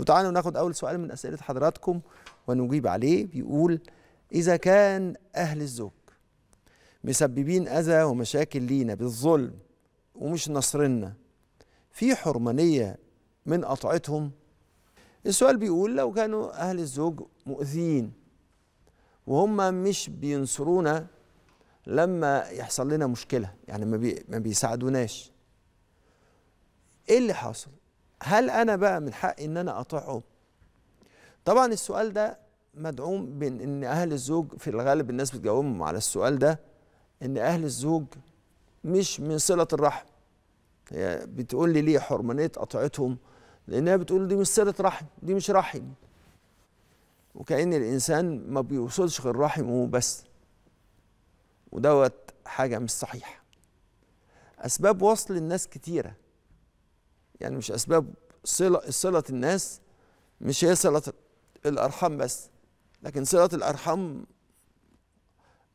وتعالوا ناخد أول سؤال من أسئلة حضراتكم ونجيب عليه بيقول إذا كان أهل الزوج مسببين أذى ومشاكل لينا بالظلم ومش نصرنا في حرمانية من قطعتهم السؤال بيقول لو كانوا أهل الزوج مؤذين وهم مش بينصرونا لما يحصل لنا مشكلة يعني ما, ما بيساعدوناش إيه اللي حاصل هل انا بقى من حقي ان انا اطيعه طبعا السؤال ده مدعوم بان ان اهل الزوج في الغالب الناس بتجاوبهم على السؤال ده ان اهل الزوج مش من صله الرحم هي بتقول لي ليه حرمانيه قطعتهم لانها بتقول دي مش صله رحم دي مش رحم وكأن الإنسان ما بيوصلش غير رحمه بس ودوت حاجة مش صحيحة أسباب وصل الناس كتيرة يعني مش اسباب صله صله الناس مش هي صله الارحام بس لكن صله الارحام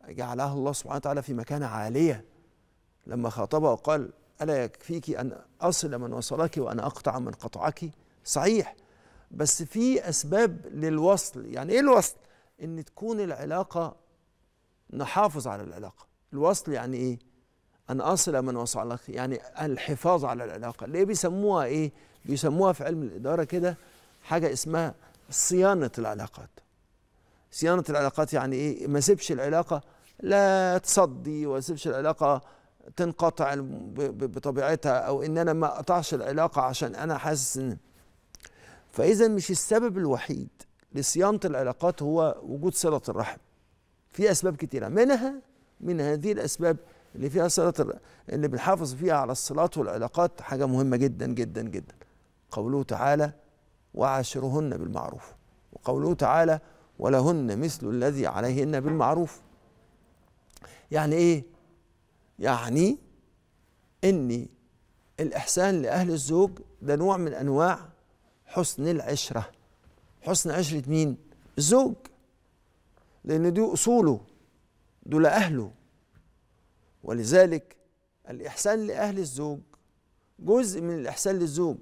جعلها الله سبحانه وتعالى في مكانه عاليه لما خاطبها وقال الا يكفيك ان اصل من وصلك وان اقطع من قطعك صحيح بس في اسباب للوصل يعني ايه الوصل ان تكون العلاقه نحافظ على العلاقه الوصل يعني ايه أن أصل من وصل لك يعني الحفاظ على العلاقة اللي بيسموها إيه؟ بيسموها في علم الإدارة كده حاجة اسمها صيانة العلاقات صيانة العلاقات يعني إيه؟ ما سيبش العلاقة لا تصدي وما سيبش العلاقة تنقطع بطبيعتها أو إن أنا ما أقطعش العلاقة عشان أنا حاسس إن فإذا مش السبب الوحيد لصيانة العلاقات هو وجود صلة الرحم في أسباب كتيرة منها من هذه الأسباب اللي فيها صلة اللي بنحافظ فيها على الصلات والعلاقات حاجة مهمة جدا جدا جدا قوله تعالى وعاشرهن بالمعروف وقوله تعالى ولهن مثل الذي عليهن بالمعروف يعني ايه يعني ان الاحسان لاهل الزوج ده نوع من انواع حسن العشره حسن عشره مين الزوج لان دي اصوله دول اهله ولذلك الإحسان لأهل الزوج جزء من الإحسان للزوج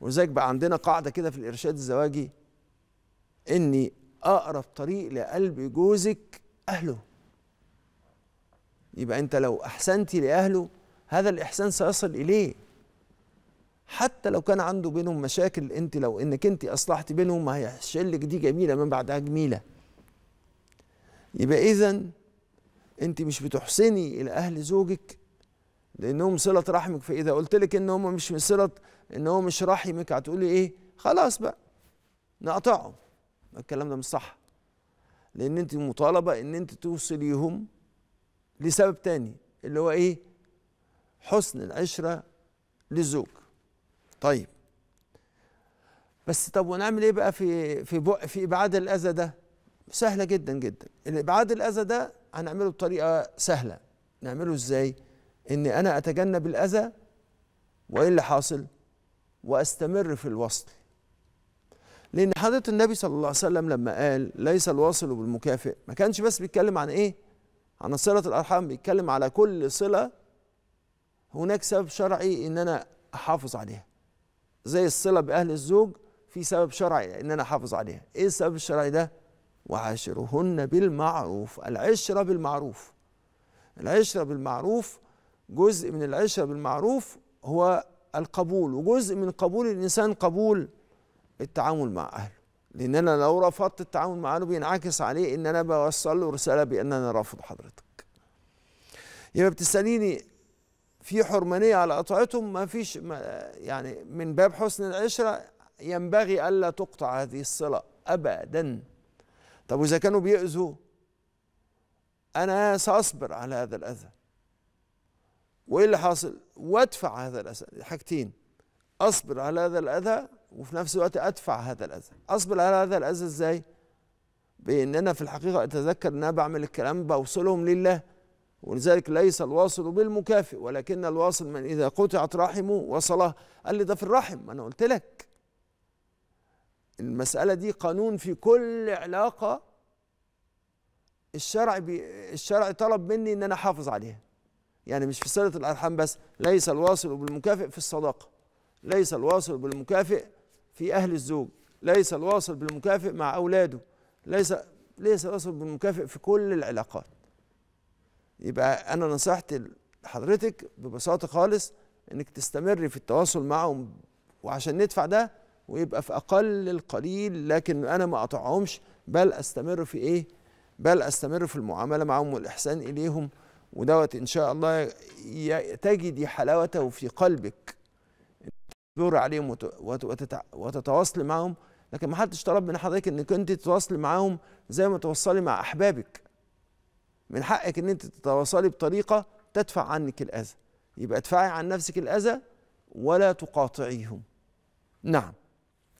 ولذلك بقى عندنا قاعدة كده في الإرشاد الزواجي إني أقرب طريق لقلب جوزك أهله يبقى أنت لو أحسنتي لأهله هذا الإحسان سيصل إليه حتى لو كان عنده بينهم مشاكل أنت لو إنك أنت أصلحت بينهم هيشلك دي جميلة من بعدها جميلة يبقى إذا انت مش بتحسني الى اهل زوجك لانهم صله رحمك فاذا قلت لك ان هم مش من صله ان هو مش رحمك هتقولي ايه خلاص بقى نقطعهم الكلام ده مش صح لان انت مطالبه ان انت توصليهم لسبب تاني اللي هو ايه حسن العشره للزوج طيب بس طب ونعمل ايه بقى في في في ابعاد الاذى ده سهله جدا جدا الابعاد الاذى ده هنعمله بطريقه سهله نعمله ازاي ان انا اتجنب الاذى وايه اللي حاصل واستمر في الوصل لان حضره النبي صلى الله عليه وسلم لما قال ليس الواصل بالمكافئ ما كانش بس بيتكلم عن ايه عن صله الارحام بيتكلم على كل صله هناك سبب شرعي ان انا احافظ عليها زي الصله باهل الزوج في سبب شرعي ان انا احافظ عليها ايه السبب الشرعي ده وعاشرهن بالمعروف العشرة بالمعروف العشرة بالمعروف جزء من العشرة بالمعروف هو القبول وجزء من قبول الإنسان قبول التعامل مع أهله لأن أنا لو رفضت التعامل مع أهله بينعكس عليه إن أنا بوصل له رسالة بأن أنا رافض حضرتك يبقى بتسأليني في حرمانية على قطعتهم ما فيش ما يعني من باب حسن العشرة ينبغي ألا تقطع هذه الصلة أبداً طب واذا كانوا بيأذوا انا ساصبر على هذا الاذى وايه اللي حاصل وادفع هذا الاذى حاجتين اصبر على هذا الاذى وفي نفس الوقت ادفع هذا الاذى اصبر على هذا الاذى ازاي بان انا في الحقيقه اتذكر ان انا بعمل الكلام بوصلهم لله ولذلك ليس الواصل بالمكافئ ولكن الواصل من اذا قطعت رحمه وصله قال لي ده في الرحم انا قلت لك المسألة دي قانون في كل علاقة الشرع بي الشرع طلب مني ان انا احافظ عليها يعني مش في صلة الارحام بس ليس الواصل بالمكافئ في الصداقة ليس الواصل بالمكافئ في اهل الزوج ليس الواصل بالمكافئ مع اولاده ليس ليس الواصل بالمكافئ في كل العلاقات يبقى انا نصحت حضرتك ببساطة خالص انك تستمري في التواصل معهم وعشان ندفع ده ويبقى في اقل القليل لكن انا ما اقطعهمش بل استمر في ايه بل استمر في المعامله معهم والاحسان اليهم ودوت ان شاء الله تجدي حلاوته في قلبك تدور عليهم وتتواصلي معهم لكن ما حدش طلب من حضرتك انك انت تتواصلي معاهم زي ما توصلي مع احبابك من حقك ان انت تتواصلي بطريقه تدفع عنك الاذى يبقى ادفعي عن نفسك الاذى ولا تقاطعيهم نعم